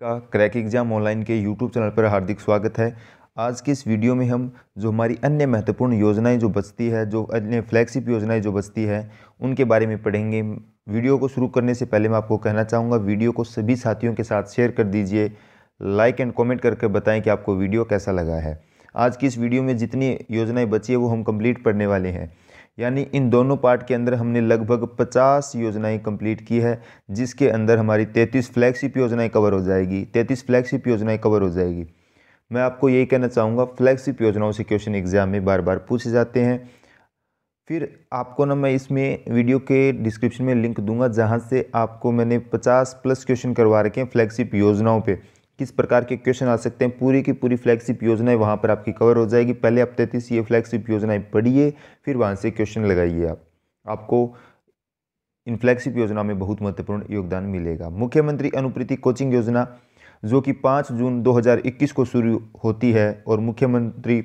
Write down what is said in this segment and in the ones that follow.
का crack exam online के YouTube channel पर हार्दिक स्वागत है आज की इस वीडियो में हम जो हमारी अन्य महत्वपूर्ण योजनाएं जो बचती है जो अन्य फ्लैगशिप योजनाएं जो बचती है उनके बारे में पढ़ेंगे वीडियो को शुरू करने से पहले मैं आपको कहना चाहूँगा वीडियो को सभी साथियों के साथ शेयर कर दीजिए लाइक एंड कॉमेंट करके बताएँ कि आपको वीडियो कैसा लगा है आज की इस वीडियो में जितनी योजनाएँ बची है वो हम कम्प्लीट पढ़ने वाले हैं यानी इन दोनों पार्ट के अंदर हमने लगभग 50 योजनाएं कंप्लीट की है जिसके अंदर हमारी 33 फ्लैगशिप योजनाएं कवर हो जाएगी 33 फ्लैगशिप योजनाएं कवर हो जाएगी मैं आपको यही कहना चाहूँगा फ्लैगशिप योजनाओं से क्वेश्चन एग्जाम में बार बार पूछे जाते हैं फिर आपको ना मैं इसमें वीडियो के डिस्क्रिप्शन में लिंक दूंगा जहाँ से आपको मैंने पचास प्लस क्वेश्चन करवा रखे हैं फ्लैगशिप योजनाओं पर किस प्रकार के क्वेश्चन आ सकते हैं पूरी की पूरी फ्लैगशिप योजनाएं वहाँ पर आपकी कवर हो जाएगी पहले आप तैतीस ये फ्लैगशिप योजनाएं पढ़िए फिर वहाँ से क्वेश्चन लगाइए आप आपको इन फ्लैगशिप योजना में बहुत महत्वपूर्ण योगदान मिलेगा मुख्यमंत्री अनुप्रति कोचिंग योजना जो कि पाँच जून दो को शुरू होती है और मुख्यमंत्री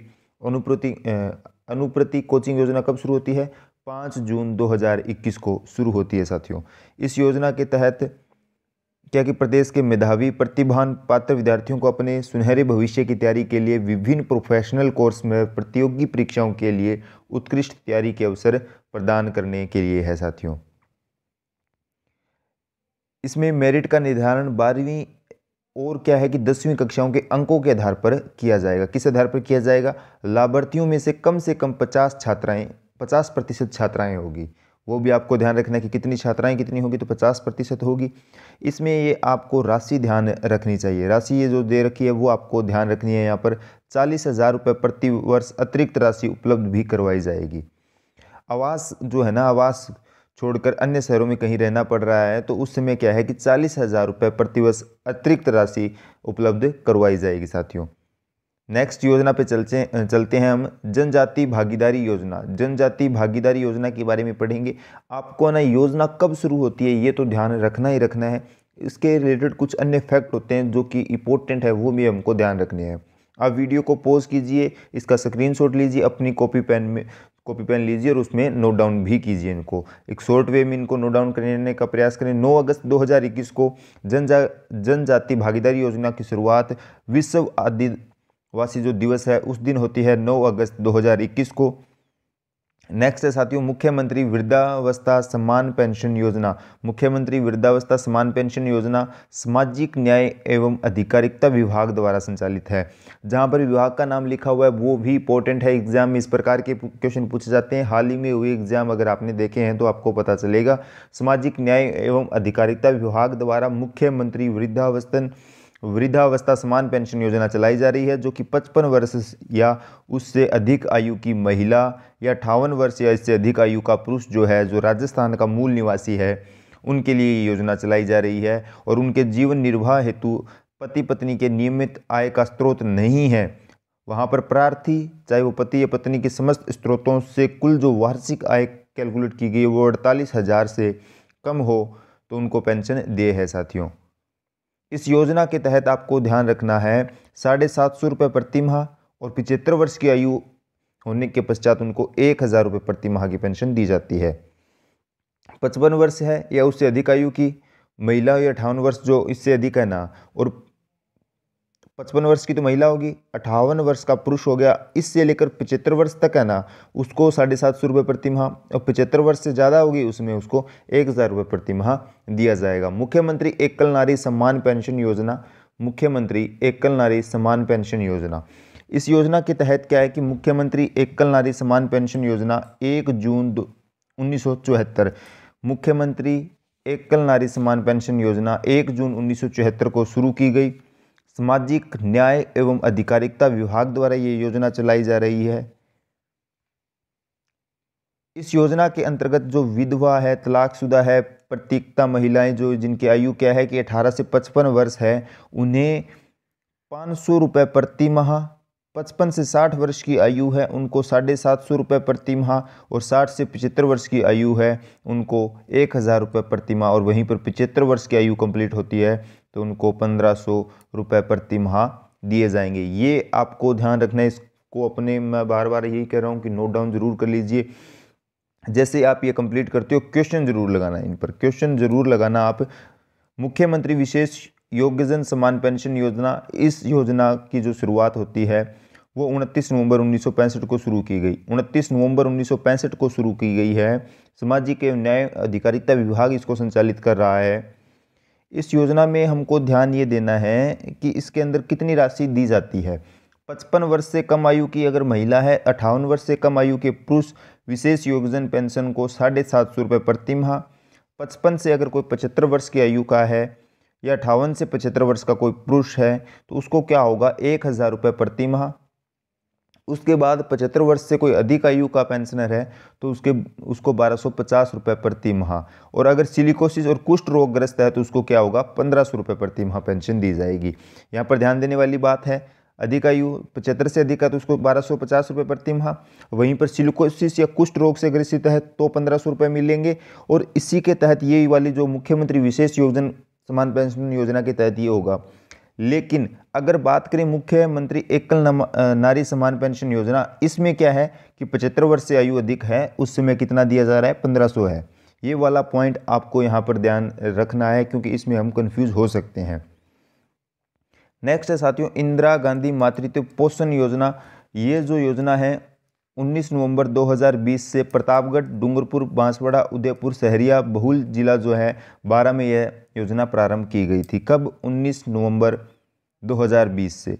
अनुप्रति अनुप्रति कोचिंग योजना कब शुरू होती है पाँच जून 2021 को शुरू होती है साथियों इस योजना के तहत क्या कि प्रदेश के मेधावी प्रतिभान पात्र विद्यार्थियों को अपने सुनहरे भविष्य की तैयारी के लिए विभिन्न प्रोफेशनल कोर्स में प्रतियोगी परीक्षाओं के लिए उत्कृष्ट तैयारी के अवसर प्रदान करने के लिए है साथियों इसमें मेरिट का निर्धारण बारहवीं और क्या है कि दसवीं कक्षाओं के अंकों के आधार पर किया जाएगा किस आधार पर किया जाएगा लाभार्थियों में से कम से कम पचास छात्राएँ पचास प्रतिशत छात्राएँ होगी वो भी आपको ध्यान रखना है कि कितनी छात्राएं कितनी होगी तो पचास प्रतिशत होगी इसमें ये आपको राशि ध्यान रखनी चाहिए राशि ये जो दे रखी है वो आपको ध्यान रखनी है यहाँ पर चालीस हज़ार रुपये प्रति वर्ष अतिरिक्त राशि उपलब्ध भी करवाई जाएगी आवास जो है ना आवास छोड़कर अन्य शहरों में कहीं रहना पड़ रहा है तो उस समय क्या है कि चालीस हज़ार रुपये प्रतिवर्ष अतिरिक्त राशि उपलब्ध करवाई जाएगी साथियों नेक्स्ट योजना पे चलते चलते हैं हम जनजाति भागीदारी योजना जनजाति भागीदारी योजना के बारे में पढ़ेंगे आपको ना योजना कब शुरू होती है ये तो ध्यान रखना ही रखना है इसके रिलेटेड कुछ अन्य फैक्ट होते हैं जो कि इंपॉर्टेंट है वो भी हमको ध्यान रखने हैं आप वीडियो को पॉज कीजिए इसका स्क्रीन लीजिए अपनी कॉपी पेन में कॉपी पेन लीजिए और उसमें नोट डाउन भी कीजिए इनको एक शॉर्ट वे में इनको नोट डाउन करने का प्रयास करें 9 अगस्त 2021 को जनजा जनजाति भागीदारी योजना की शुरुआत विश्व आदि वासी जो दिवस है उस दिन होती है 9 अगस्त 2021 को नेक्स्ट है साथियों मुख्यमंत्री वृद्धावस्था सम्मान पेंशन योजना मुख्यमंत्री वृद्धावस्था सम्मान पेंशन योजना सामाजिक न्याय एवं अधिकारिकता विभाग द्वारा संचालित है जहां पर विभाग का नाम लिखा हुआ है वो भी इंपॉर्टेंट है एग्जाम में इस प्रकार के क्वेश्चन पूछे जाते हैं हाल ही में हुए एग्जाम अगर आपने देखे हैं तो आपको पता चलेगा सामाजिक न्याय एवं अधिकारिकता विभाग द्वारा मुख्यमंत्री वृद्धावस्थन वृद्धावस्था समान पेंशन योजना चलाई जा रही है जो कि 55 वर्ष या उससे अधिक आयु की महिला या अठावन वर्ष या इससे अधिक आयु का पुरुष जो है जो राजस्थान का मूल निवासी है उनके लिए योजना चलाई जा रही है और उनके जीवन निर्वाह हेतु पति पत्नी के नियमित आय का स्रोत नहीं है वहाँ पर प्रार्थी चाहे वो पति या पत्नी के समस्त स्रोतों से कुल जो वार्षिक आय कैलकुलेट की गई है वो अड़तालीस हज़ार से कम हो तो उनको पेंशन दे है साथियों इस योजना के तहत आपको ध्यान रखना है साढ़े सात सौ रुपये प्रति माह और पिछहत्तर वर्ष की आयु होने के पश्चात उनको एक हज़ार रुपये प्रति माह की पेंशन दी जाती है पचपन वर्ष है या उससे अधिक आयु की महिला या अठावन वर्ष जो इससे अधिक है ना और पचपन वर्ष की तो महिला होगी अठावन वर्ष का पुरुष हो गया इससे लेकर पिचहत्तर वर्ष तक है ना उसको साढ़े सात सौ रुपये प्रति माह और पिचहत्तर वर्ष से ज़्यादा होगी उसमें उसको एक हज़ार रुपये प्रति माह दिया जाएगा मुख्यमंत्री एकल नारी सम्मान पेंशन योजना मुख्यमंत्री एकल नारी सम्मान पेंशन योजना इस योजना के तहत क्या है कि मुख्यमंत्री एकल नारी सम्मान पेंशन योजना एक जून उन्नीस सौ चौहत्तर मुख्यमंत्री एकल नारी सम्मान पेंशन योजना एक जून उन्नीस सौ चौहत्तर को शुरू की गई सामाजिक न्याय एवं अधिकारिकता विभाग द्वारा ये योजना चलाई जा रही है इस योजना के अंतर्गत जो विधवा है तलाकशुदा है प्रतीकता महिलाएं जो जिनकी आयु क्या है कि 18 से 55 वर्ष है उन्हें पाँच सौ रुपये प्रति माह पचपन से साठ वर्ष की आयु है उनको साढ़े सात सौ रुपये प्रति माह और साठ से पचहत्तर वर्ष की आयु है उनको एक हज़ार रुपये प्रति माह और वहीं पर पचहत्तर वर्ष की आयु कंप्लीट होती है तो उनको पंद्रह सौ रुपये प्रति माह दिए जाएंगे ये आपको ध्यान रखना है इसको अपने मैं बार बार यही कह रहा हूँ कि नोट डाउन ज़रूर कर लीजिए जैसे आप ये कंप्लीट करते हो क्वेश्चन ज़रूर लगाना इन पर क्वेश्चन ज़रूर लगाना आप मुख्यमंत्री विशेष योग्यजन समान पेंशन योजना इस योजना की जो शुरुआत होती है वो 29 नवंबर 1965 को शुरू की गई 29 नवंबर 1965 को शुरू की गई है सामाजिक एवं न्याय अधिकारिता विभाग इसको संचालित कर रहा है इस योजना में हमको ध्यान ये देना है कि इसके अंदर कितनी राशि दी जाती है पचपन वर्ष से कम आयु की अगर महिला है अट्ठावन वर्ष से कम आयु के पुरुष विशेष योगजन पेंशन को साढ़े सात सौ रुपये प्रति माह पचपन से अगर कोई पचहत्तर वर्ष की आयु का है या अठावन से पचहत्तर वर्ष का कोई पुरुष है तो उसको क्या होगा एक हज़ार रुपये प्रति माह उसके बाद पचहत्तर वर्ष से कोई अधिक आयु का पेंशनर है तो उसके उसको बारह सौ पचास रुपये प्रति माह और अगर सिलिकोसिस और कुष्ठ रोग ग्रस्त है तो उसको क्या होगा पंद्रह सौ रुपये प्रति माह पेंशन दी जाएगी यहाँ पर ध्यान देने वाली बात है अधिक आयु पचहत्तर से अधिक है तो उसको बारह सौ पचास रुपये प्रति माह वहीं पर सिलिकोसिस या कुष्ठ रोग से ग्रसित है तो पंद्रह सौ रुपये मिलेंगे और इसी के तहत ये वाली जो मुख्यमंत्री विशेष योजना समान पेंशन योजना के तहत ये होगा लेकिन अगर बात करें मुख्यमंत्री एकल नारी समान पेंशन योजना इसमें क्या है कि पचहत्तर वर्ष से आयु अधिक है उस समय कितना दिया जा रहा है पंद्रह सौ है ये वाला पॉइंट आपको यहाँ पर ध्यान रखना है क्योंकि इसमें हम कन्फ्यूज हो सकते हैं नेक्स्ट है साथियों इंदिरा गांधी मातृत्व पोषण योजना ये जो योजना है 19 नवंबर 2020 से प्रतापगढ़ डूंगरपुर बांसवाड़ा उदयपुर सहरिया बहुल जिला जो है बारह में यह योजना प्रारंभ की गई थी कब 19 नवंबर 2020 से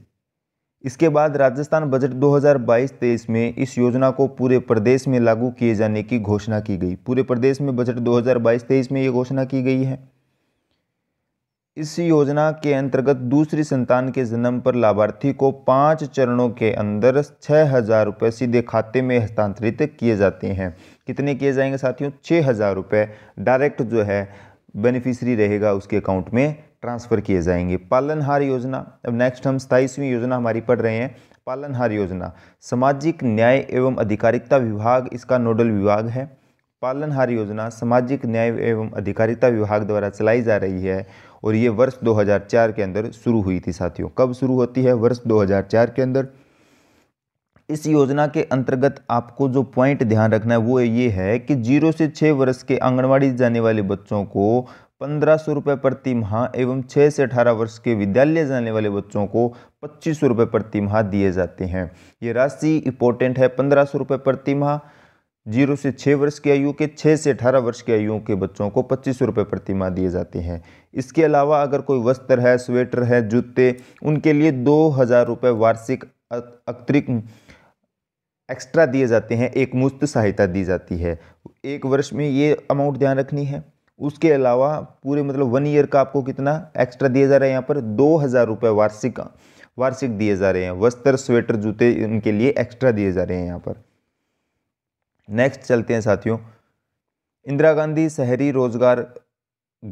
इसके बाद राजस्थान बजट 2022-23 में इस योजना को पूरे प्रदेश में लागू किए जाने की घोषणा की गई पूरे प्रदेश में बजट 2022-23 में ये घोषणा की गई है इस योजना के अंतर्गत दूसरी संतान के जन्म पर लाभार्थी को पाँच चरणों के अंदर छः हज़ार रुपये सीधे खाते में हस्तांतरित किए जाते हैं कितने किए जाएंगे साथियों छः हज़ार रुपये डायरेक्ट जो है बेनिफिशरी रहेगा उसके अकाउंट में ट्रांसफ़र किए जाएंगे पालनहार योजना अब नेक्स्ट हम सताईसवीं योजना हमारी पढ़ रहे हैं पालनहार योजना सामाजिक न्याय एवं अधिकारिता विभाग इसका नोडल विभाग है पालनहार योजना सामाजिक न्याय एवं अधिकारिता विभाग द्वारा चलाई जा रही है और ये वर्ष 2004 के अंदर शुरू हुई थी साथियों कब शुरू होती है वर्ष 2004 के अंदर इस योजना के अंतर्गत आपको जो पॉइंट ध्यान रखना है वो ये है कि जीरो से छः वर्ष के आंगनवाड़ी जाने वाले बच्चों को पंद्रह सौ रुपये प्रति माह एवं छः से अठारह वर्ष के विद्यालय जाने वाले बच्चों को पच्चीस सौ रुपये प्रति माह दिए जाते हैं ये राशि इंपॉर्टेंट है पंद्रह सौ रुपये प्रति माह जीरो से छः वर्ष की आयु के छः से अठारह वर्ष की आयु के बच्चों को पच्चीस सौ रुपये प्रति माह दिए जाते हैं इसके अलावा अगर कोई वस्त्र है स्वेटर है जूते उनके लिए दो हज़ार रुपये वार्षिक अतिरिक्त एक्स्ट्रा दिए जाते हैं एक मुफ्त सहायता दी जाती है एक वर्ष में ये अमाउंट ध्यान रखनी है उसके अलावा पूरे मतलब वन ईयर का आपको कितना एक्स्ट्रा दिया जा रहा है यहाँ पर दो हज़ार रुपये वार्षिक वार्षिक दिए जा रहे हैं वस्त्र स्वेटर जूते इनके लिए एक्स्ट्रा दिए जा रहे हैं यहाँ पर नेक्स्ट चलते हैं साथियों इंदिरा गांधी शहरी रोजगार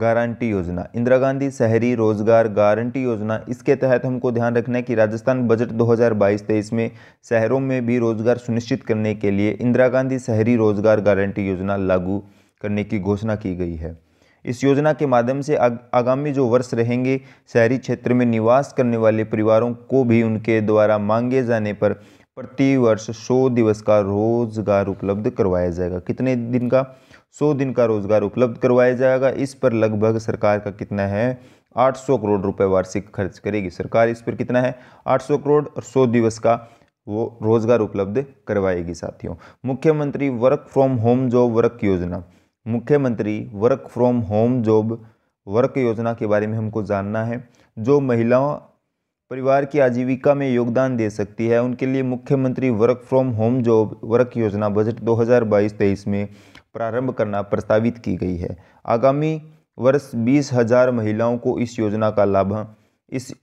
गारंटी योजना इंदिरा गांधी शहरी रोजगार गारंटी योजना इसके तहत हमको ध्यान रखना है कि राजस्थान बजट 2022-23 में शहरों में भी रोजगार सुनिश्चित करने के लिए इंदिरा गांधी शहरी रोजगार गारंटी योजना लागू करने की घोषणा की गई है इस योजना के माध्यम से आग, आगामी जो वर्ष रहेंगे शहरी क्षेत्र में निवास करने वाले परिवारों को भी उनके द्वारा मांगे जाने पर प्रति वर्ष सौ दिवस का रोजगार उपलब्ध करवाया जाएगा कितने दिन का सौ दिन का रोजगार उपलब्ध करवाया जाएगा इस पर लगभग सरकार का कितना है 800 करोड़ रुपए वार्षिक खर्च करेगी सरकार इस पर कितना है 800 करोड़ और सौ दिवस का वो रोजगार उपलब्ध करवाएगी साथियों मुख्यमंत्री work from home job work योजना मुख्यमंत्री work from home job work योजना के बारे में हमको जानना है जो महिलाओं परिवार की आजीविका में योगदान दे सकती है उनके लिए मुख्यमंत्री work from home job work योजना बजट 2022-23 में प्रारंभ करना प्रस्तावित की गई है आगामी वर्ष बीस हजार महिलाओं को इस योजना का लाभ इस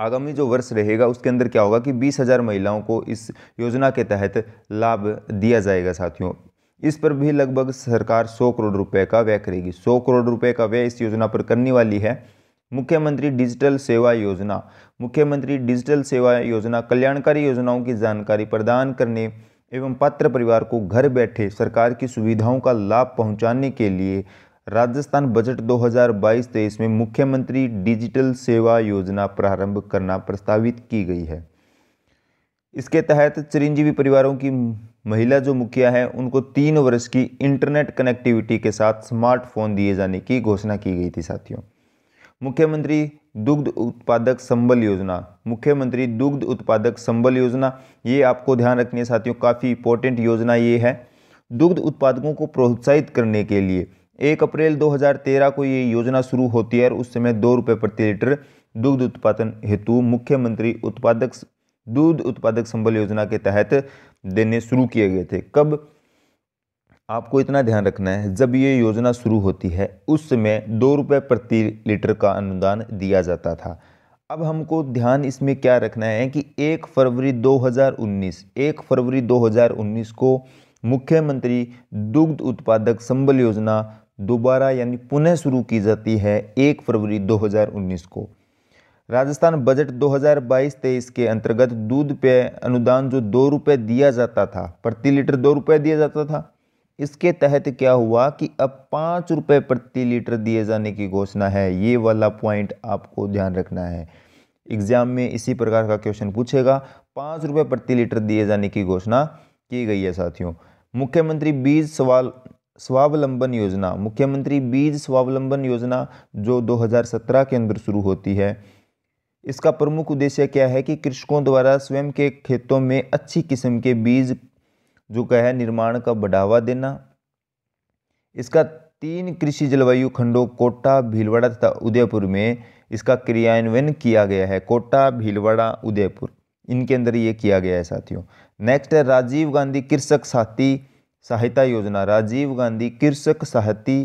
आगामी जो वर्ष रहेगा उसके अंदर क्या होगा कि बीस हजार महिलाओं को इस योजना के तहत लाभ दिया जाएगा साथियों इस पर भी लगभग सरकार 100 करोड़ रुपए का व्यय करेगी 100 करोड़ रुपए का व्यय इस योजना पर करने वाली है मुख्यमंत्री डिजिटल सेवा योजना मुख्यमंत्री डिजिटल सेवा योजना कल्याणकारी योजनाओं की जानकारी प्रदान करने एवं पात्र परिवार को घर बैठे सरकार की सुविधाओं का लाभ पहुँचाने के लिए राजस्थान बजट 2022-23 में मुख्यमंत्री डिजिटल सेवा योजना प्रारंभ करना प्रस्तावित की गई है इसके तहत चिरंजीवी परिवारों की महिला जो मुखिया है उनको तीन वर्ष की इंटरनेट कनेक्टिविटी के साथ स्मार्टफोन दिए जाने की घोषणा की गई थी साथियों मुख्यमंत्री दुग्ध उत्पादक संबल योजना मुख्यमंत्री दुग्ध उत्पादक संबल योजना ये आपको ध्यान रखनी है साथियों काफ़ी इंपॉर्टेंट योजना ये है दुग्ध उत्पादकों को प्रोत्साहित करने के लिए एक अप्रैल 2013 को ये योजना शुरू होती है और उस समय दो रुपये प्रति लीटर दुग्ध उत्पादन हेतु मुख्यमंत्री उत्पादक दूध उत्पादक संबल योजना के तहत देने शुरू किए गए थे कब आपको इतना ध्यान रखना है जब ये योजना शुरू होती है उस समय दो रुपये प्रति लीटर का अनुदान दिया जाता था अब हमको ध्यान इसमें क्या रखना है कि एक फरवरी 2019 एक फरवरी 2019 को मुख्यमंत्री दुग्ध उत्पादक संबल योजना दोबारा यानी पुनः शुरू की जाती है एक फरवरी 2019 को राजस्थान बजट 2022-23 के अंतर्गत दूध पे अनुदान जो दो रुपये दिया जाता था प्रति लीटर दो रुपये दिया जाता था इसके तहत क्या हुआ कि अब पाँच रुपये प्रति लीटर दिए जाने की घोषणा है ये वाला पॉइंट आपको ध्यान रखना है एग्जाम में इसी प्रकार का क्वेश्चन पूछेगा पाँच रुपये प्रति लीटर दिए जाने की घोषणा की गई है साथियों मुख्यमंत्री बीज सवाल स्वावलंबन योजना मुख्यमंत्री बीज स्वावलंबन योजना जो 2017 के अंदर शुरू होती है इसका प्रमुख उद्देश्य क्या है कि कृषकों द्वारा स्वयं के खेतों में अच्छी किस्म के बीज जो कह निर्माण का बढ़ावा देना इसका तीन कृषि जलवायु खंडों कोटा भीलवाड़ा तथा उदयपुर में इसका क्रियान्वयन किया गया है कोटा भीलवाड़ा उदयपुर इनके अंदर ये किया गया है साथियों नेक्स्ट है राजीव गांधी कृषक साथी सहायता योजना राजीव गांधी कृषक साहती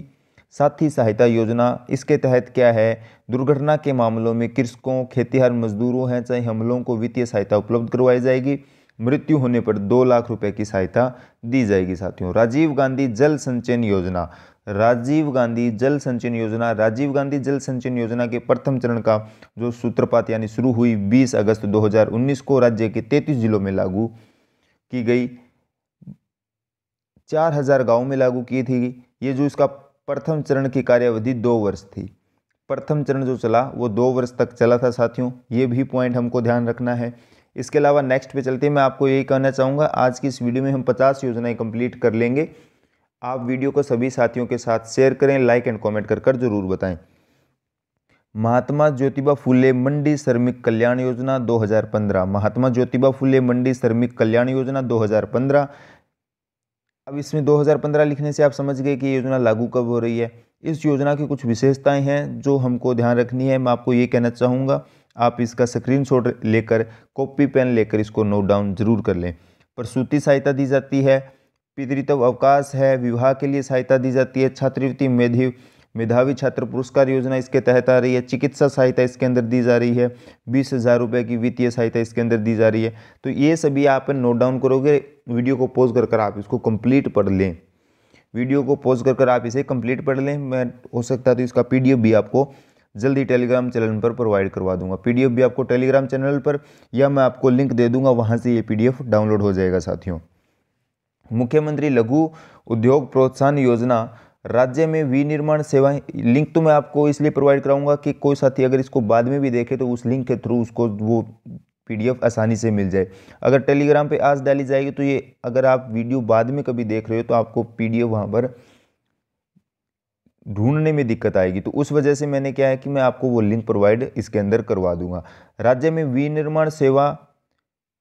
साथी सहायता योजना इसके तहत क्या है दुर्घटना के मामलों में कृषकों खेतीहार मजदूरों हैं चाहे हमलों को वित्तीय सहायता उपलब्ध करवाई जाएगी मृत्यु होने पर दो लाख रुपए की सहायता दी जाएगी साथियों राजीव गांधी जल संचयन योजना राजीव गांधी जल संचयन योजना राजीव गांधी जल संचयन योजना के प्रथम चरण का जो सूत्रपात यानी शुरू हुई 20 अगस्त 2019 को राज्य के 33 जिलों में लागू की गई 4000 गांव में लागू की थी ये जो इसका प्रथम चरण की कार्यावधि दो वर्ष थी प्रथम चरण जो चला वो दो वर्ष तक चला था साथियों ये भी पॉइंट हमको ध्यान रखना है इसके अलावा नेक्स्ट पे चलते मैं आपको यही कहना चाहूँगा आज की इस वीडियो में हम पचास योजनाएं कंप्लीट कर लेंगे आप वीडियो को सभी साथियों के साथ शेयर करें लाइक एंड कमेंट कर कर जरूर बताएं महात्मा ज्योतिबा फुले मंडी श्रमिक कल्याण योजना 2015 महात्मा ज्योतिबा फुले मंडी श्रमिक कल्याण योजना 2015 अब इसमें 2015 लिखने से आप समझ गए कि योजना लागू कब हो रही है इस योजना की कुछ विशेषताएं हैं जो हमको ध्यान रखनी है मैं आपको ये कहना चाहूँगा आप इसका स्क्रीनशॉट लेकर कॉपी पेन लेकर इसको नोट डाउन जरूर कर लें प्रसूति सहायता दी जाती है पितृत्व अवकाश है विवाह के लिए सहायता दी जाती है छात्रवृत्ति मेधी मेधावी छात्र पुरस्कार योजना इसके तहत आ रही है चिकित्सा सहायता इसके अंदर दी जा रही है बीस हज़ार रुपये की वित्तीय सहायता इसके अंदर दी जा रही है तो ये सभी आप नोट डाउन करोगे वीडियो को पॉज कर कर आप इसको कंप्लीट पढ़ लें वीडियो को पॉज कर कर आप इसे कंप्लीट पढ़ लें मैं हो सकता है तो इसका पी भी आपको जल्दी टेलीग्राम चैनल पर प्रोवाइड करवा दूंगा पी भी आपको टेलीग्राम चैनल पर या मैं आपको लिंक दे दूंगा वहाँ से ये पी डाउनलोड हो जाएगा साथियों मुख्यमंत्री लघु उद्योग प्रोत्साहन योजना राज्य में विनिर्माण सेवाएं लिंक तो मैं आपको इसलिए प्रोवाइड कराऊंगा कि कोई साथी अगर इसको बाद में भी देखे तो उस लिंक के थ्रू उसको वो पीडीएफ आसानी से मिल जाए अगर टेलीग्राम पे आज डाली जाएगी तो ये अगर आप वीडियो बाद में कभी देख रहे हो तो आपको पीडीएफ वहाँ पर ढूंढने में दिक्कत आएगी तो उस वजह से मैंने क्या है कि मैं आपको वो लिंक प्रोवाइड इसके अंदर करवा दूंगा राज्य में विनिर्माण सेवा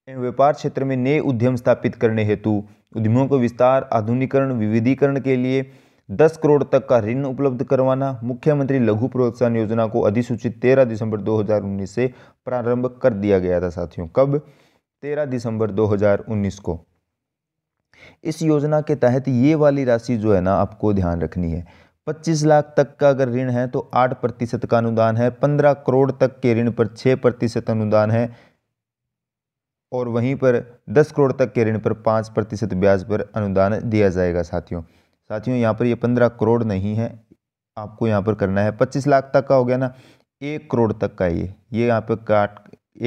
व्यापार क्षेत्र में नए उद्यम स्थापित करने हेतु उद्यमों को विस्तार आधुनिकरण विविधीकरण के लिए दस करोड़ तक का ऋण उपलब्ध करवाना मुख्यमंत्री लघु प्रोत्साहन योजना को अधिसूचित तेरह दिसंबर 2019 से प्रारंभ कर दिया गया था साथियों कब तेरह दिसंबर 2019 को इस योजना के तहत ये वाली राशि जो है ना आपको ध्यान रखनी है 25 लाख तक का अगर ऋण है तो 8 प्रतिशत का अनुदान है 15 करोड़ तक के ऋण पर 6 प्रतिशत अनुदान है और वहीं पर 10 करोड़ तक के ऋण पर 5 प्रतिशत ब्याज पर अनुदान दिया जाएगा साथियों साथियों यहाँ पर ये पंद्रह करोड़ नहीं है आपको यहाँ पर करना है पच्चीस लाख तक का हो गया ना एक करोड़ तक का ये ये यहाँ पर काट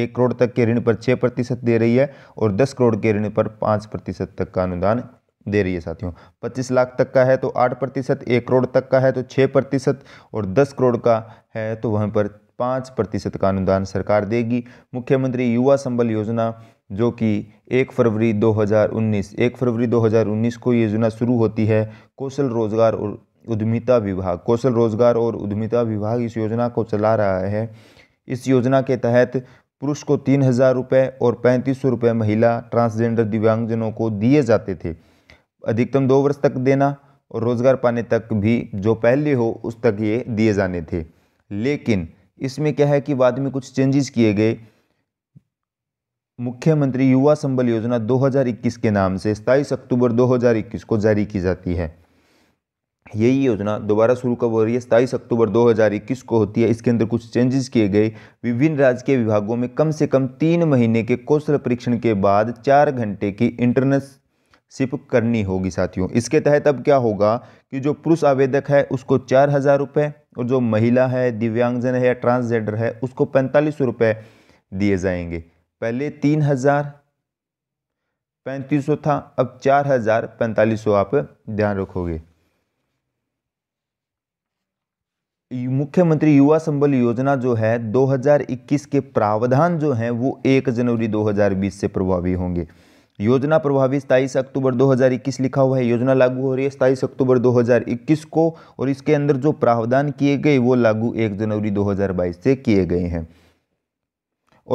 एक करोड़ तक के ऋण पर छः प्रतिशत दे रही है और दस करोड़ के ऋण पर पाँच प्रतिशत तक का अनुदान दे रही है साथियों पच्चीस लाख तक का है तो आठ प्रतिशत एक करोड़ तक का है तो छः प्रतिशत और दस करोड़ का है तो वहाँ पर पाँच प्रतिशत का अनुदान सरकार देगी मुख्यमंत्री युवा संबल योजना जो कि एक फरवरी 2019 एक फरवरी 2019 को ये योजना शुरू होती है कौशल रोजगार और उद्यमिता विभाग कौशल रोजगार और उद्यमिता विभाग इस योजना को चला रहा है इस योजना के तहत पुरुष को तीन हज़ार रुपये और पैंतीस सौ रुपये महिला ट्रांसजेंडर दिव्यांगजनों को दिए जाते थे अधिकतम दो वर्ष तक देना और रोज़गार पाने तक भी जो पहले हो उस तक ये दिए जाने थे लेकिन इसमें क्या है कि बाद में कुछ चेंजेस किए गए मुख्यमंत्री युवा संबल योजना 2021 के नाम से सताईस अक्टूबर 2021 को जारी की जाती है यही योजना दोबारा शुरू कब हो रही है सताईस अक्टूबर 2021 को होती है इसके अंदर कुछ चेंजेस किए गए विभिन्न राज्य के विभागों में कम से कम तीन महीने के कौशल परीक्षण के बाद चार घंटे की इंटर्नशिप करनी होगी साथियों इसके तहत अब क्या होगा कि जो पुरुष आवेदक है उसको चार हज़ार रुपये और जो महिला है दिव्यांगजन है या ट्रांसजेंडर है उसको पैंतालीस रुपये दिए जाएंगे पहले तीन हज़ार पैंतीस सौ था अब चार हज़ार पैंतालीस सौ आप ध्यान रखोगे मुख्यमंत्री युवा संबल योजना जो है 2021 के प्रावधान जो हैं वो 1 जनवरी 2020 से प्रभावी होंगे योजना प्रभावी सताईस अक्टूबर 2021 लिखा हुआ है योजना लागू हो रही है सताईस अक्टूबर 2021 को और इसके अंदर जो प्रावधान किए गए वो लागू 1 जनवरी 2022 से किए गए हैं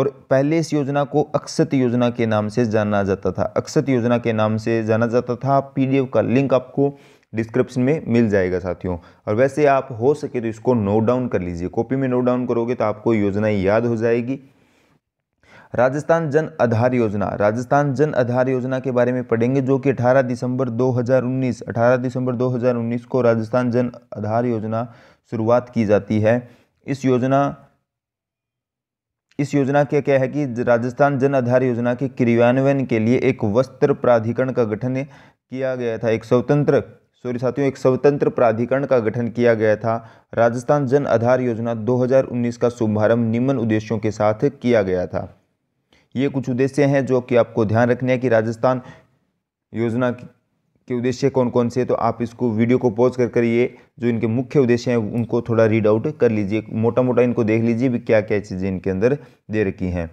और पहले इस योजना को अक्सत योजना के नाम से जाना जाता था अक्सत योजना के नाम से जाना जाता था पीडीएफ का लिंक आपको डिस्क्रिप्शन में मिल जाएगा साथियों और वैसे आप हो सके तो इसको नोट डाउन कर लीजिए कॉपी में नोट डाउन करोगे तो आपको योजना याद हो जाएगी राजस्थान जन आधार योजना राजस्थान जन आधार योजना के बारे में पढ़ेंगे जो कि 18 दिसंबर 2019 18 दिसंबर 2019 को राजस्थान जन आधार योजना शुरुआत की जाती है इस योजना इस योजना के क्या है कि राजस्थान जन आधार योजना के क्रियान्वयन के लिए एक वस्त्र प्राधिकरण का गठन किया गया था एक स्वतंत्र सॉरी साथियों एक स्वतंत्र प्राधिकरण का गठन किया गया था राजस्थान जन आधार योजना 2019 का शुभारंभ निम्न उद्देश्यों के साथ किया गया था ये कुछ उद्देश्य हैं जो कि आपको ध्यान रखने हैं कि राजस्थान योजना के उद्देश्य कौन कौन से तो आप इसको वीडियो को पॉज कर कर ये जो इनके मुख्य उद्देश्य हैं उनको थोड़ा रीड आउट कर लीजिए मोटा मोटा इनको देख लीजिए भी क्या क्या चीज़ें इनके अंदर दे रखी हैं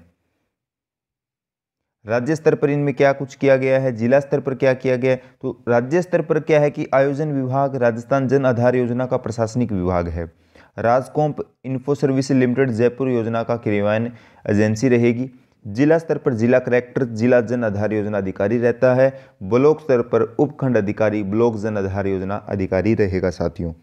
राज्य स्तर पर इनमें क्या कुछ किया गया है जिला स्तर पर क्या किया गया है तो राज्य स्तर पर क्या है कि आयोजन विभाग राजस्थान जन आधार योजना का प्रशासनिक विभाग है RajComp Info Service Limited Jaipur योजना का क्रियान्वयन एजेंसी रहेगी जिला स्तर पर जिला कलेक्टर जिला जन आधार योजना अधिकारी रहता है ब्लॉक स्तर पर उपखंड अधिकारी ब्लॉक जन आधार योजना अधिकारी रहेगा साथियों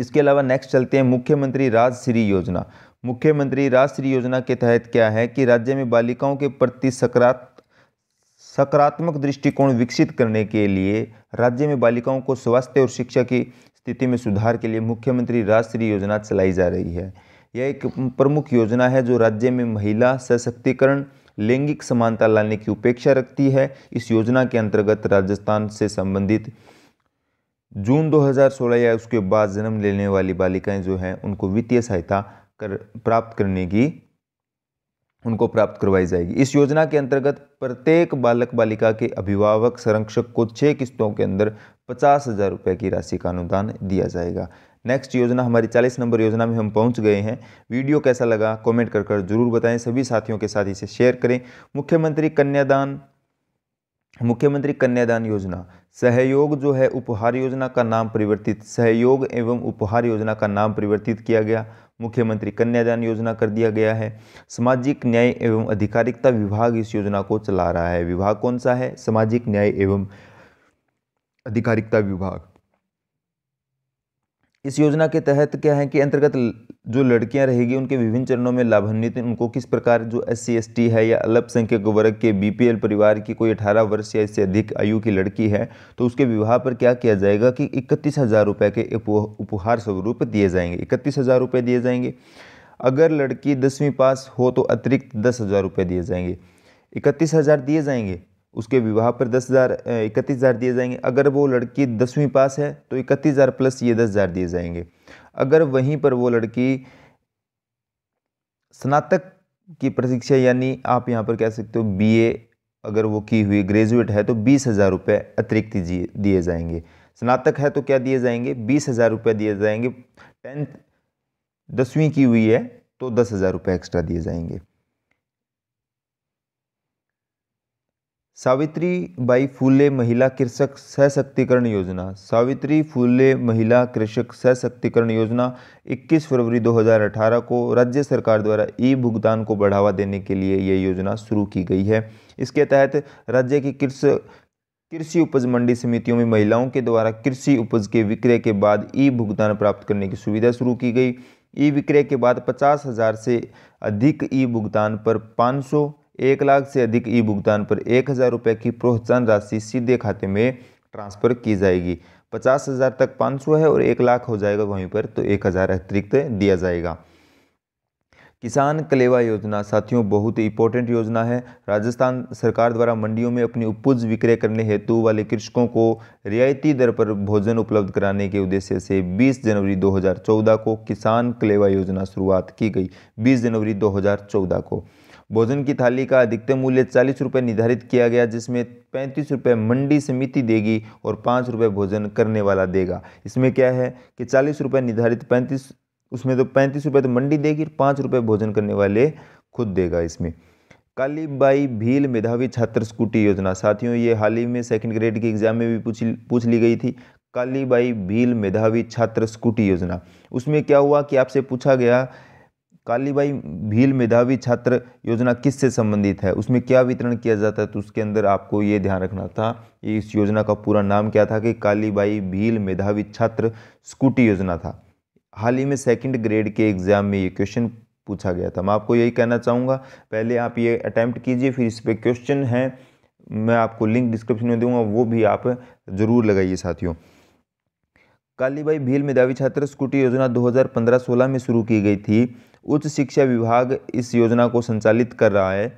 इसके अलावा नेक्स्ट चलते हैं मुख्यमंत्री राजश्री योजना मुख्यमंत्री राजश्री योजना के तहत क्या है कि राज्य में बालिकाओं के प्रति सकारात् सकारात्मक दृष्टिकोण विकसित करने के लिए राज्य में बालिकाओं को स्वास्थ्य और शिक्षा की स्थिति में सुधार के लिए मुख्यमंत्री राजश्री योजना चलाई जा रही है यह एक प्रमुख योजना है जो राज्य में महिला सशक्तिकरण लैंगिक समानता लाने की उपेक्षा रखती है इस योजना के अंतर्गत राजस्थान से संबंधित जून 2016 या उसके बाद जन्म लेने वाली बालिकाएं जो हैं उनको वित्तीय सहायता कर प्राप्त करने की उनको प्राप्त करवाई जाएगी इस योजना के अंतर्गत प्रत्येक बालक बालिका के अभिभावक संरक्षक को छः किस्तों के अंदर पचास हज़ार रुपये की राशि का अनुदान दिया जाएगा नेक्स्ट योजना हमारी 40 नंबर योजना में हम पहुंच गए हैं वीडियो कैसा लगा कमेंट कर कर जरूर बताएं सभी साथियों के साथ इसे शेयर करें मुख्यमंत्री कन्यादान मुख्यमंत्री कन्यादान योजना सहयोग जो है उपहार योजना का नाम परिवर्तित सहयोग एवं उपहार योजना का नाम परिवर्तित किया गया मुख्यमंत्री कन्यादान योजना कर दिया गया है सामाजिक न्याय एवं अधिकारिकता विभाग इस योजना को चला रहा है विभाग कौन सा है सामाजिक न्याय एवं अधिकारिकता विभाग इस योजना के तहत क्या है कि अंतर्गत जो लड़कियां रहेगी उनके विभिन्न चरणों में लाभान्वित उनको किस प्रकार जो एस सी है या अल्पसंख्यक वर्ग के बीपीएल परिवार की कोई अठारह वर्ष या इससे अधिक आयु की लड़की है तो उसके विवाह पर क्या किया जाएगा कि इकतीस हज़ार रुपये के उपहार स्वरूप दिए जाएंगे इकतीस हज़ार रुपये दिए जाएंगे अगर लड़की दसवीं पास हो तो अतिरिक्त दस हज़ार रुपये दिए जाएंगे इकतीस हज़ार दिए जाएंगे उसके विवाह पर दस हज़ार इकतीस हज़ार दिए जाएंगे अगर वो लड़की दसवीं पास है तो इकतीस हज़ार प्लस ये दस हज़ार दिए जाएंगे अगर वहीं पर वो लड़की स्नातक की प्रशिक्षा यानी आप यहाँ पर कह सकते हो बीए अगर वो की हुई ग्रेजुएट है तो बीस हज़ार रुपये अतिरिक्त दिए जाएंगे स्नातक है तो क्या दिए जाएंगे बीस हज़ार रुपये दिए जाएंगे टेंथ दसवीं की हुई है तो दस हज़ार रुपये एक्स्ट्रा दिए जाएंगे सावित्री बाई फूले महिला कृषक सशक्तिकरण योजना सावित्री फूले महिला कृषक सशक्तिकरण योजना 21 फरवरी 2018 को राज्य सरकार द्वारा ई भुगतान को बढ़ावा देने के लिए यह योजना शुरू की गई है इसके तहत राज्य की कृषि कृषि उपज मंडी समितियों में महिलाओं के द्वारा कृषि उपज के विक्रय के बाद ई भुगतान प्राप्त करने की सुविधा शुरू की गई ई विक्रय के बाद पचास हज़ार से अधिक ई भुगतान पर पाँच एक लाख से अधिक ई भुगतान पर एक हज़ार रुपये की प्रोत्साहन राशि सीधे खाते में ट्रांसफ़र की जाएगी पचास हज़ार तक पाँच सौ है और एक लाख हो जाएगा वहीं पर तो एक हज़ार अतिरिक्त दिया जाएगा किसान कलेवा योजना साथियों बहुत इंपॉर्टेंट योजना है राजस्थान सरकार द्वारा मंडियों में अपनी उपज विक्रय करने हेतु वाले कृषकों को रियायती दर पर भोजन उपलब्ध कराने के उद्देश्य से 20 जनवरी 2014 को किसान कलेवा योजना शुरुआत की गई 20 जनवरी 2014 को भोजन की थाली का अधिकतम मूल्य चालीस रुपये निर्धारित किया गया जिसमें पैंतीस रुपये मंडी समिति देगी और पाँच रुपये भोजन करने वाला देगा इसमें क्या है कि चालीस रुपये निर्धारित पैंतीस उसमें तो पैंतीस रुपये तो मंडी देगी और पाँच रुपये भोजन करने वाले खुद देगा इसमें कालीबाई भील मेधावी छात्र स्कूटी योजना साथियों ये हाल ही में सेकेंड ग्रेड के एग्जाम में भी पूछ पूछ ली गई थी कालीबाई भील मेधावी छात्र स्कूटी योजना उसमें क्या हुआ कि आपसे पूछा गया कालीबाई भील मेधावी छात्र योजना किससे संबंधित है उसमें क्या वितरण किया जाता है तो उसके अंदर आपको ये ध्यान रखना था इस योजना का पूरा नाम क्या था कि कालीबाई भील मेधावी छात्र स्कूटी योजना था हाल ही में सेकंड ग्रेड के एग्ज़ाम में ये क्वेश्चन पूछा गया था मैं आपको यही कहना चाहूँगा पहले आप ये अटैम्प्ट कीजिए फिर इस पर क्वेश्चन है मैं आपको लिंक डिस्क्रिप्शन में दूंगा वो भी आप ज़रूर लगाइए साथियों कालीबाई भील मेधावी छात्र स्कूटी योजना 2015-16 में शुरू की गई थी उच्च शिक्षा विभाग इस योजना को संचालित कर रहा है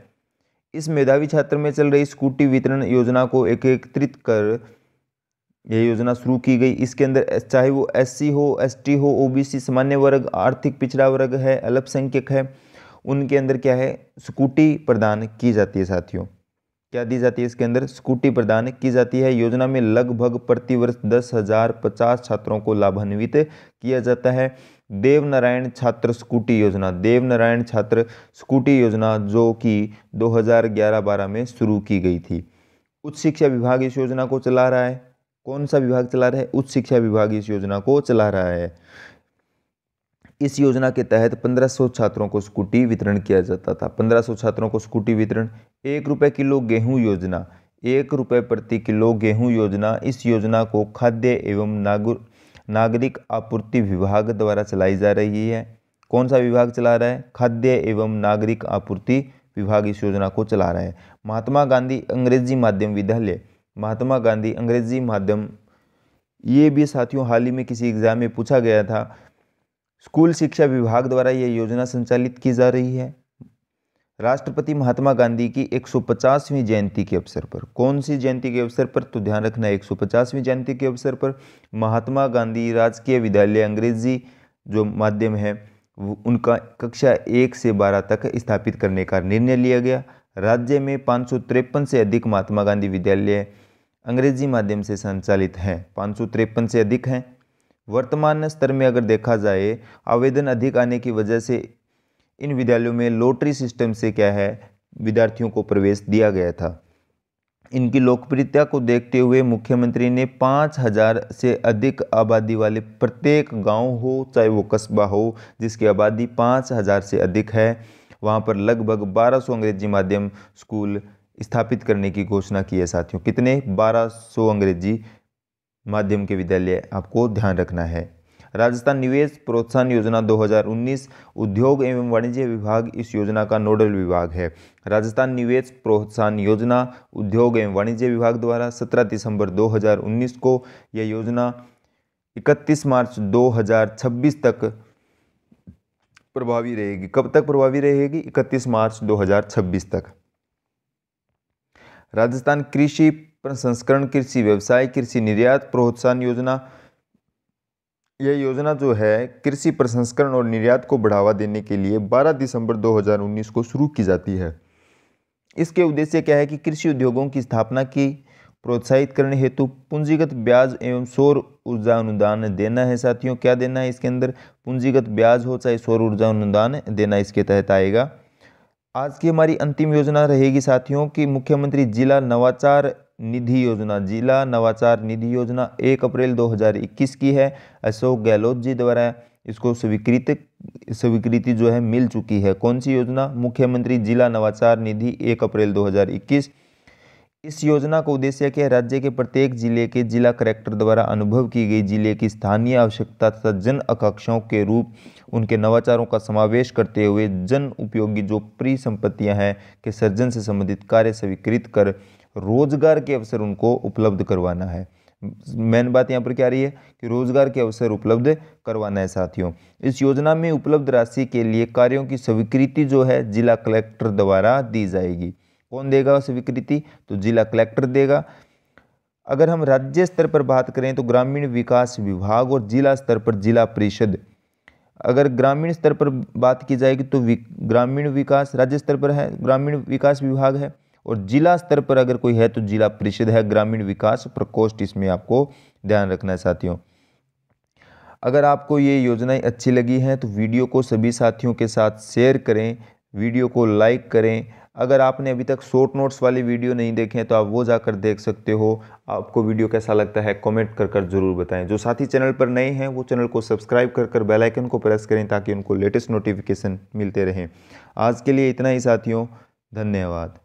इस मेधावी छात्र में चल रही स्कूटी वितरण योजना को एक कर यह योजना शुरू की गई इसके अंदर चाहे वो एससी हो एसटी हो ओबीसी सामान्य वर्ग आर्थिक पिछड़ा वर्ग है अल्पसंख्यक है उनके अंदर क्या है स्कूटी प्रदान की जाती है साथियों क्या दी जाती है इसके अंदर स्कूटी प्रदान की जाती है योजना में लगभग प्रतिवर्ष दस हजार पचास छात्रों को लाभान्वित किया जाता है देव नारायण छात्र स्कूटी योजना देव नारायण छात्र स्कूटी योजना जो कि 2011-12 में शुरू की गई थी उच्च शिक्षा विभाग इस योजना को चला रहा है कौन सा विभाग चला रहा है उच्च शिक्षा विभाग इस योजना को चला रहा है इस योजना के तहत 1500 छात्रों को स्कूटी वितरण किया जाता था 1500 छात्रों को स्कूटी वितरण एक रुपये किलो गेहूं योजना एक रुपये प्रति किलो गेहूं योजना इस योजना को खाद्य एवं नागुर नागरिक आपूर्ति विभाग द्वारा चलाई जा रही है कौन सा विभाग चला रहा है खाद्य एवं नागरिक आपूर्ति विभाग इस योजना को चला रहा है महात्मा गांधी अंग्रेजी माध्यम विद्यालय महात्मा गांधी अंग्रेजी माध्यम ये भी साथियों हाल ही में किसी एग्जाम में पूछा गया था स्कूल शिक्षा विभाग द्वारा यह योजना संचालित की जा रही है राष्ट्रपति महात्मा गांधी की 150वीं जयंती के अवसर पर कौन सी जयंती के अवसर पर तो ध्यान रखना है 150वीं जयंती के अवसर पर महात्मा गांधी राजकीय विद्यालय अंग्रेजी जो माध्यम है उनका कक्षा एक से बारह तक स्थापित करने का निर्णय लिया गया राज्य में पाँच से अधिक महात्मा गांधी विद्यालय अंग्रेजी माध्यम से संचालित हैं पाँच से अधिक हैं वर्तमान स्तर में अगर देखा जाए आवेदन अधिक आने की वजह से इन विद्यालयों में लॉटरी सिस्टम से क्या है विद्यार्थियों को प्रवेश दिया गया था इनकी लोकप्रियता को देखते हुए मुख्यमंत्री ने पाँच हजार से अधिक आबादी वाले प्रत्येक गांव हो चाहे वो कस्बा हो जिसकी आबादी पाँच हजार से अधिक है वहाँ पर लगभग 1200 अंग्रेजी माध्यम स्कूल स्थापित करने की घोषणा की है साथियों कितने 1200 अंग्रेजी माध्यम के विद्यालय आपको ध्यान रखना है राजस्थान निवेश प्रोत्साहन योजना 2019 उद्योग एवं वाणिज्य विभाग इस योजना का नोडल विभाग है राजस्थान निवेश प्रोत्साहन योजना उद्योग एवं वाणिज्य विभाग द्वारा 17 दिसंबर 2019 को यह योजना 31 मार्च 2026 तक प्रभावी रहेगी कब तक प्रभावी रहेगी 31 मार्च 2026 तक राजस्थान कृषि प्रसंस्करण कृषि व्यवसाय कृषि निर्यात प्रोत्साहन योजना यह योजना जो है कृषि प्रसंस्करण और निर्यात को बढ़ावा देने के लिए 12 दिसंबर 2019 को शुरू की जाती है इसके उद्देश्य क्या है कि कृषि उद्योगों की स्थापना की प्रोत्साहित करने हेतु पूंजीगत ब्याज एवं सौर ऊर्जा अनुदान देना है साथियों क्या देना है इसके अंदर पूंजीगत ब्याज हो चाहे सौर ऊर्जा अनुदान देना इसके तहत आएगा आज की हमारी अंतिम योजना रहेगी साथियों कि मुख्यमंत्री जिला नवाचार निधि योजना जिला नवाचार निधि योजना एक अप्रैल 2021 की है अशोक गहलोत जी द्वारा इसको स्वीकृत स्वीकृति जो है मिल चुकी है कौन सी योजना मुख्यमंत्री जिला नवाचार निधि एक अप्रैल 2021 इस योजना का उद्देश्य क्या है राज्य के प्रत्येक जिले के जिला कलेक्टर द्वारा अनुभव की गई जिले की स्थानीय आवश्यकता तथा जन आकांक्षाओं के रूप उनके नवाचारों का समावेश करते हुए जन उपयोगी जो प्री हैं के सर्जन से संबंधित कार्य स्वीकृत कर रोज़गार के अवसर उनको उपलब्ध करवाना है मेन बात यहाँ पर क्या रही है कि रोजगार के अवसर उपलब्ध करवाना है साथियों इस योजना में उपलब्ध राशि के लिए कार्यों की स्वीकृति जो है जिला कलेक्टर द्वारा दी जाएगी कौन देगा स्वीकृति तो जिला कलेक्टर देगा अगर हम राज्य स्तर पर बात करें तो ग्रामीण विकास विभाग और जिला स्तर पर जिला परिषद अगर ग्रामीण स्तर पर बात की जाएगी तो ग्रामीण विकास राज्य स्तर पर है ग्रामीण विकास विभाग है और जिला स्तर पर अगर कोई है तो जिला परिषद है ग्रामीण विकास प्रकोष्ठ इसमें आपको ध्यान रखना है साथियों अगर आपको ये योजनाएं अच्छी लगी हैं तो वीडियो को सभी साथियों के साथ शेयर करें वीडियो को लाइक करें अगर आपने अभी तक शॉर्ट नोट्स वाले वीडियो नहीं देखे हैं तो आप वो जाकर देख सकते हो आपको वीडियो कैसा लगता है कमेंट कर कर जरूर बताएं जो साथी चैनल पर नए हैं वो चैनल को सब्सक्राइब कर कर बेल आइकन को प्रेस करें ताकि उनको लेटेस्ट नोटिफिकेशन मिलते रहें आज के लिए इतना ही साथियों धन्यवाद